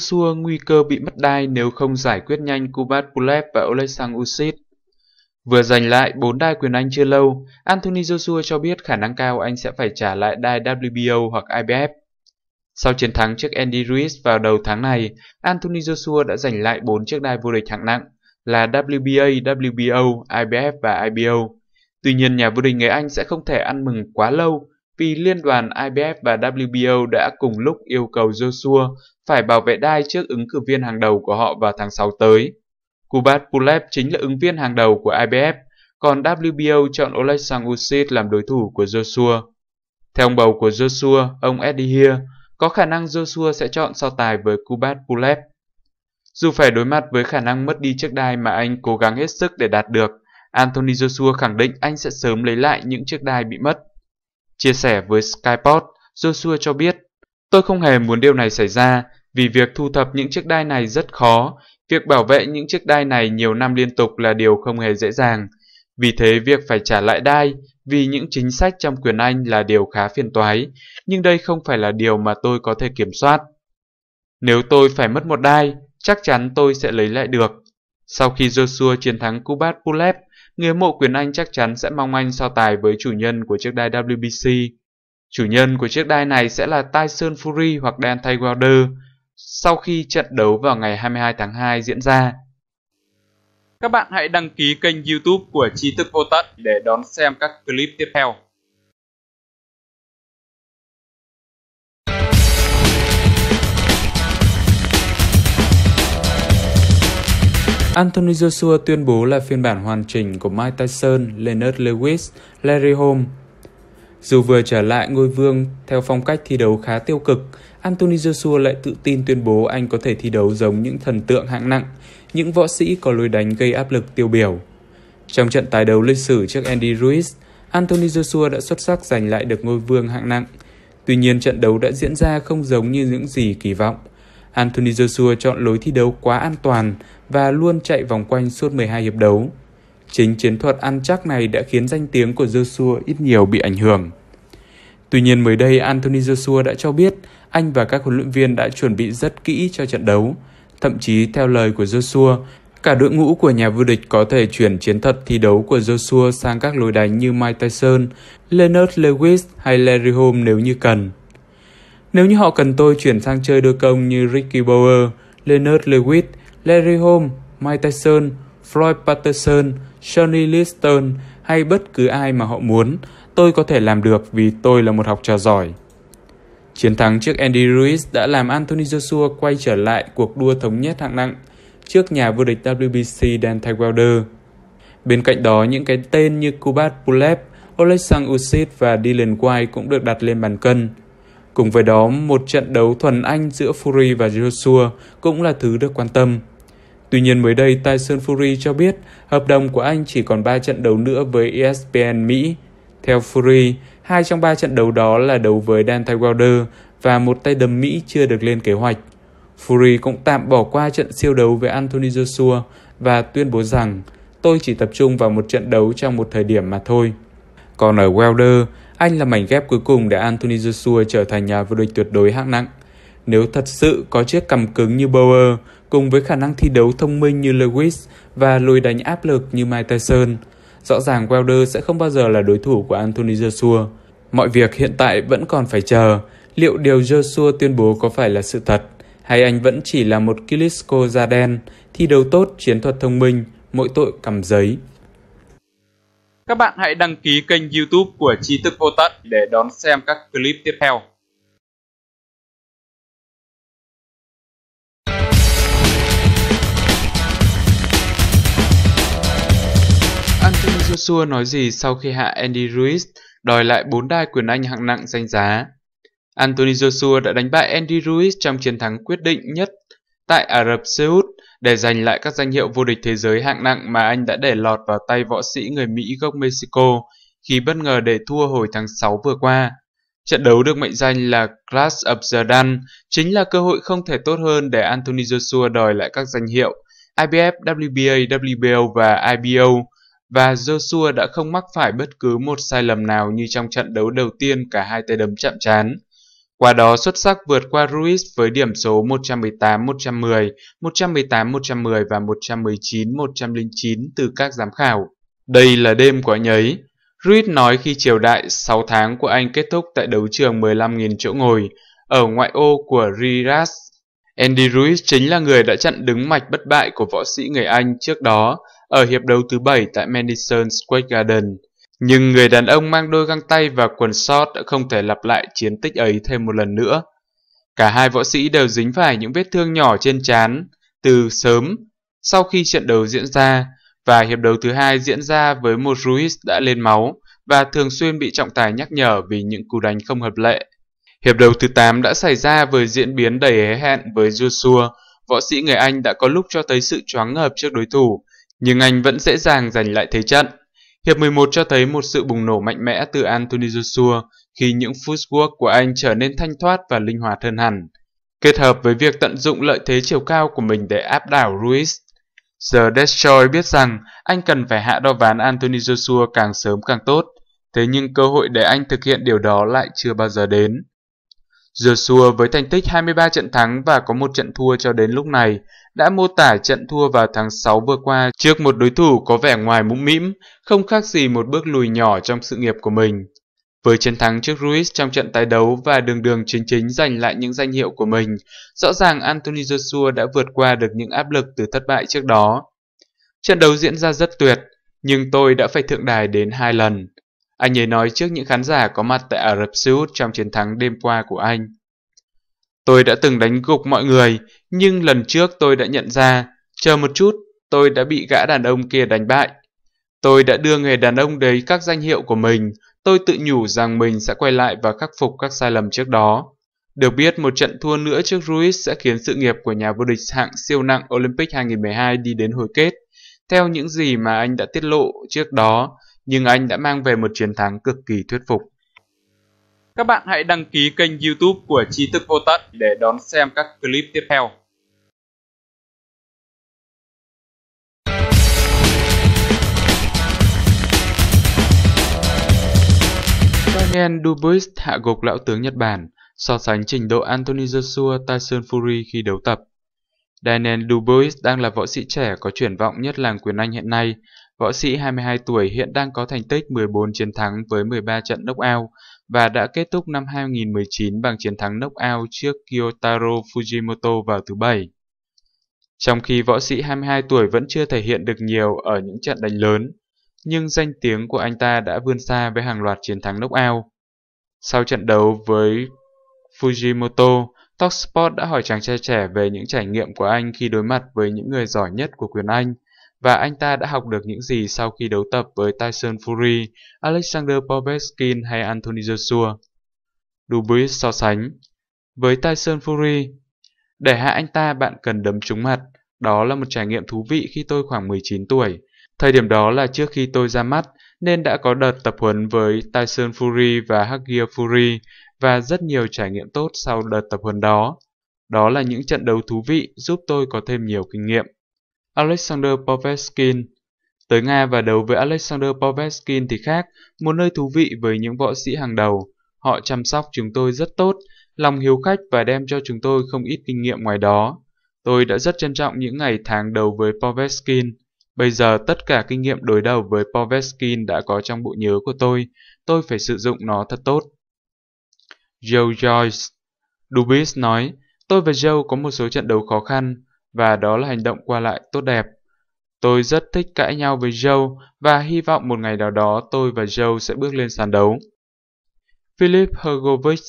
xua nguy cơ bị mất đai nếu không giải quyết nhanh Kubat Pulev và Oleksandr Usyk. Vừa giành lại 4 đai quyền Anh chưa lâu, Anthony Joshua cho biết khả năng cao anh sẽ phải trả lại đai WBO hoặc IBF. Sau chiến thắng trước Andy Ruiz vào đầu tháng này, Anthony Joshua đã giành lại 4 chiếc đai vô địch hạng nặng là WBA, WBO, IBF và IBO. Tuy nhiên nhà vô địch người Anh sẽ không thể ăn mừng quá lâu vì liên đoàn IBF và WBO đã cùng lúc yêu cầu Joshua phải bảo vệ đai trước ứng cử viên hàng đầu của họ vào tháng 6 tới. Kubat Pulev chính là ứng viên hàng đầu của IBF, còn WBO chọn Oleksandr Usyk làm đối thủ của Joshua. Theo ông bầu của Joshua, ông Eddie Hear, có khả năng Joshua sẽ chọn so tài với Kubat Pulev. Dù phải đối mặt với khả năng mất đi chiếc đai mà anh cố gắng hết sức để đạt được, Anthony Joshua khẳng định anh sẽ sớm lấy lại những chiếc đai bị mất. Chia sẻ với Skyport, Joshua cho biết Tôi không hề muốn điều này xảy ra vì việc thu thập những chiếc đai này rất khó. Việc bảo vệ những chiếc đai này nhiều năm liên tục là điều không hề dễ dàng. Vì thế việc phải trả lại đai vì những chính sách trong quyền Anh là điều khá phiền toái, nhưng đây không phải là điều mà tôi có thể kiểm soát. Nếu tôi phải mất một đai, chắc chắn tôi sẽ lấy lại được. Sau khi Joshua chiến thắng Kubat Pulev, Người mộ quyền Anh chắc chắn sẽ mong anh so tài với chủ nhân của chiếc đai WBC. Chủ nhân của chiếc đai này sẽ là Tyson Fury hoặc Dan Wilder sau khi trận đấu vào ngày 22 tháng 2 diễn ra. Các bạn hãy đăng ký kênh youtube của Trí Thức Vô Tận để đón xem các clip tiếp theo. Anthony Joshua tuyên bố là phiên bản hoàn chỉnh của Mike Tyson, Leonard Lewis, Larry Holmes. Dù vừa trở lại ngôi vương theo phong cách thi đấu khá tiêu cực, Anthony Joshua lại tự tin tuyên bố anh có thể thi đấu giống những thần tượng hạng nặng, những võ sĩ có lối đánh gây áp lực tiêu biểu. Trong trận tái đấu lịch sử trước Andy Ruiz, Anthony Joshua đã xuất sắc giành lại được ngôi vương hạng nặng. Tuy nhiên trận đấu đã diễn ra không giống như những gì kỳ vọng. Anthony Joshua chọn lối thi đấu quá an toàn và luôn chạy vòng quanh suốt 12 hiệp đấu. Chính chiến thuật ăn chắc này đã khiến danh tiếng của Joshua ít nhiều bị ảnh hưởng. Tuy nhiên mới đây Anthony Joshua đã cho biết anh và các huấn luyện viên đã chuẩn bị rất kỹ cho trận đấu. Thậm chí theo lời của Joshua, cả đội ngũ của nhà vô địch có thể chuyển chiến thuật thi đấu của Joshua sang các lối đánh như Mike Tyson, Leonard Lewis hay Larry Holmes nếu như cần. Nếu như họ cần tôi chuyển sang chơi đôi công như Ricky Bauer, Leonard Lewis, Larry Holmes, Mike Tyson, Floyd Patterson, Sonny Liston hay bất cứ ai mà họ muốn, tôi có thể làm được vì tôi là một học trò giỏi. Chiến thắng trước Andy Ruiz đã làm Anthony Joshua quay trở lại cuộc đua thống nhất hạng nặng trước nhà vô địch WBC Dan Wilder. Bên cạnh đó, những cái tên như Kubat Pulev, Oleksandr Usyk và Dylan White cũng được đặt lên bàn cân. Cùng với đó, một trận đấu thuần Anh giữa Fury và Joshua cũng là thứ được quan tâm. Tuy nhiên mới đây, Tyson Fury cho biết hợp đồng của anh chỉ còn 3 trận đấu nữa với ESPN Mỹ. Theo Fury, hai trong ba trận đấu đó là đấu với Deontay Wilder và một tay đấm Mỹ chưa được lên kế hoạch. Fury cũng tạm bỏ qua trận siêu đấu với Anthony Joshua và tuyên bố rằng tôi chỉ tập trung vào một trận đấu trong một thời điểm mà thôi. Còn ở Wilder, anh là mảnh ghép cuối cùng để Anthony Joshua trở thành nhà vô địch tuyệt đối hạng nặng. Nếu thật sự có chiếc cầm cứng như Bauer, cùng với khả năng thi đấu thông minh như Lewis và lùi đánh áp lực như Mike Tyson, rõ ràng Wilder sẽ không bao giờ là đối thủ của Anthony Joshua. Mọi việc hiện tại vẫn còn phải chờ, liệu điều Joshua tuyên bố có phải là sự thật, hay anh vẫn chỉ là một Klitschko da đen, thi đấu tốt, chiến thuật thông minh, mỗi tội cầm giấy. Các bạn hãy đăng ký kênh youtube của Tri Thức Vô Tận để đón xem các clip tiếp theo. Anthony Joshua nói gì sau khi hạ Andy Ruiz đòi lại bốn đai quyền Anh hạng nặng danh giá? Anthony Joshua đã đánh bại Andy Ruiz trong chiến thắng quyết định nhất tại Ả Rập Xê Út để giành lại các danh hiệu vô địch thế giới hạng nặng mà anh đã để lọt vào tay võ sĩ người Mỹ gốc Mexico khi bất ngờ để thua hồi tháng 6 vừa qua. Trận đấu được mệnh danh là Clash of the Dan chính là cơ hội không thể tốt hơn để Anthony Joshua đòi lại các danh hiệu IBF, WBA, WBO và IBO và Joshua đã không mắc phải bất cứ một sai lầm nào như trong trận đấu đầu tiên cả hai tay đấm chạm trán. Qua đó xuất sắc vượt qua Ruiz với điểm số 118-110, 118-110 và 119-109 từ các giám khảo. Đây là đêm có anh Ruiz nói khi triều đại 6 tháng của anh kết thúc tại đấu trường 15.000 chỗ ngồi ở ngoại ô của Riras. Andy Ruiz chính là người đã chặn đứng mạch bất bại của võ sĩ người Anh trước đó ở hiệp đấu thứ 7 tại Madison Square Garden. Nhưng người đàn ông mang đôi găng tay và quần short đã không thể lặp lại chiến tích ấy thêm một lần nữa. Cả hai võ sĩ đều dính phải những vết thương nhỏ trên trán từ sớm sau khi trận đấu diễn ra và hiệp đấu thứ hai diễn ra với một Ruiz đã lên máu và thường xuyên bị trọng tài nhắc nhở vì những cú đánh không hợp lệ. Hiệp đầu thứ 8 đã xảy ra với diễn biến đầy hé hẹn với Joshua, võ sĩ người Anh đã có lúc cho thấy sự choáng ngợp trước đối thủ, nhưng anh vẫn dễ dàng giành lại thế trận. Hiệp 11 cho thấy một sự bùng nổ mạnh mẽ từ Anthony Joshua khi những footwork của anh trở nên thanh thoát và linh hoạt hơn hẳn, kết hợp với việc tận dụng lợi thế chiều cao của mình để áp đảo Ruiz. Giờ Destroy biết rằng anh cần phải hạ đo ván Anthony Joshua càng sớm càng tốt, thế nhưng cơ hội để anh thực hiện điều đó lại chưa bao giờ đến. Joshua với thành tích 23 trận thắng và có một trận thua cho đến lúc này đã mô tả trận thua vào tháng 6 vừa qua trước một đối thủ có vẻ ngoài mũm mĩm, không khác gì một bước lùi nhỏ trong sự nghiệp của mình. Với chiến thắng trước Ruiz trong trận tái đấu và đường đường chính chính giành lại những danh hiệu của mình, rõ ràng Anthony Joshua đã vượt qua được những áp lực từ thất bại trước đó. Trận đấu diễn ra rất tuyệt, nhưng tôi đã phải thượng đài đến hai lần. Anh ấy nói trước những khán giả có mặt tại Ả Rập Xê Út trong chiến thắng đêm qua của anh. Tôi đã từng đánh gục mọi người, nhưng lần trước tôi đã nhận ra, chờ một chút, tôi đã bị gã đàn ông kia đánh bại. Tôi đã đưa người đàn ông đấy các danh hiệu của mình, tôi tự nhủ rằng mình sẽ quay lại và khắc phục các sai lầm trước đó. Được biết một trận thua nữa trước Ruiz sẽ khiến sự nghiệp của nhà vô địch hạng siêu nặng Olympic 2012 đi đến hồi kết. Theo những gì mà anh đã tiết lộ trước đó, nhưng anh đã mang về một chiến thắng cực kỳ thuyết phục. Các bạn hãy đăng ký kênh youtube của Tri Thức Vô Tận để đón xem các clip tiếp theo. Daniel Dubois hạ gục lão tướng Nhật Bản, so sánh trình độ Anthony Joshua Tyson Fury khi đấu tập. Daniel Dubois đang là võ sĩ trẻ có triển vọng nhất làng quyền Anh hiện nay, Võ sĩ 22 tuổi hiện đang có thành tích 14 chiến thắng với 13 trận knockout và đã kết thúc năm 2019 bằng chiến thắng knockout trước Kyotaro Fujimoto vào thứ Bảy. Trong khi võ sĩ 22 tuổi vẫn chưa thể hiện được nhiều ở những trận đánh lớn, nhưng danh tiếng của anh ta đã vươn xa với hàng loạt chiến thắng knockout. Sau trận đấu với Fujimoto, Talksport đã hỏi chàng trai trẻ về những trải nghiệm của anh khi đối mặt với những người giỏi nhất của quyền Anh – và anh ta đã học được những gì sau khi đấu tập với Tyson Fury, Alexander Povetkin hay Anthony Joshua. Dubois so sánh Với Tyson Fury, để hạ anh ta bạn cần đấm trúng mặt. Đó là một trải nghiệm thú vị khi tôi khoảng 19 tuổi. Thời điểm đó là trước khi tôi ra mắt, nên đã có đợt tập huấn với Tyson Fury và Hagir Fury và rất nhiều trải nghiệm tốt sau đợt tập huấn đó. Đó là những trận đấu thú vị giúp tôi có thêm nhiều kinh nghiệm. Alexander Poveskin Tới Nga và đấu với Alexander Poveskin thì khác, một nơi thú vị với những võ sĩ hàng đầu. Họ chăm sóc chúng tôi rất tốt, lòng hiếu khách và đem cho chúng tôi không ít kinh nghiệm ngoài đó. Tôi đã rất trân trọng những ngày tháng đầu với Poveskin. Bây giờ tất cả kinh nghiệm đối đầu với Poveskin đã có trong bộ nhớ của tôi, tôi phải sử dụng nó thật tốt. Joe Joyce Dubis nói, tôi và Joe có một số trận đấu khó khăn, và đó là hành động qua lại tốt đẹp. Tôi rất thích cãi nhau với Joe và hy vọng một ngày nào đó tôi và Joe sẽ bước lên sàn đấu. Philip Hergovich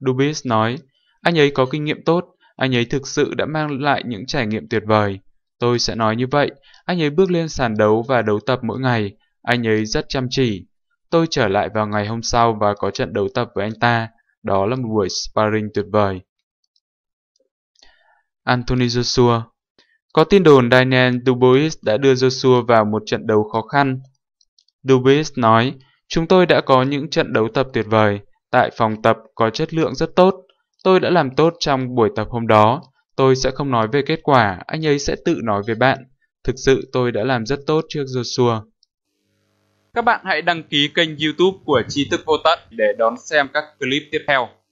Dubis nói, anh ấy có kinh nghiệm tốt, anh ấy thực sự đã mang lại những trải nghiệm tuyệt vời. Tôi sẽ nói như vậy, anh ấy bước lên sàn đấu và đấu tập mỗi ngày, anh ấy rất chăm chỉ. Tôi trở lại vào ngày hôm sau và có trận đấu tập với anh ta, đó là một buổi sparring tuyệt vời. Anthony Joshua. Có tin đồn Daniel Dubois đã đưa Joshua vào một trận đấu khó khăn. Dubois nói, chúng tôi đã có những trận đấu tập tuyệt vời, tại phòng tập có chất lượng rất tốt. Tôi đã làm tốt trong buổi tập hôm đó. Tôi sẽ không nói về kết quả, anh ấy sẽ tự nói về bạn. Thực sự tôi đã làm rất tốt trước Joshua. Các bạn hãy đăng ký kênh youtube của Trí Thức Vô Tận để đón xem các clip tiếp theo.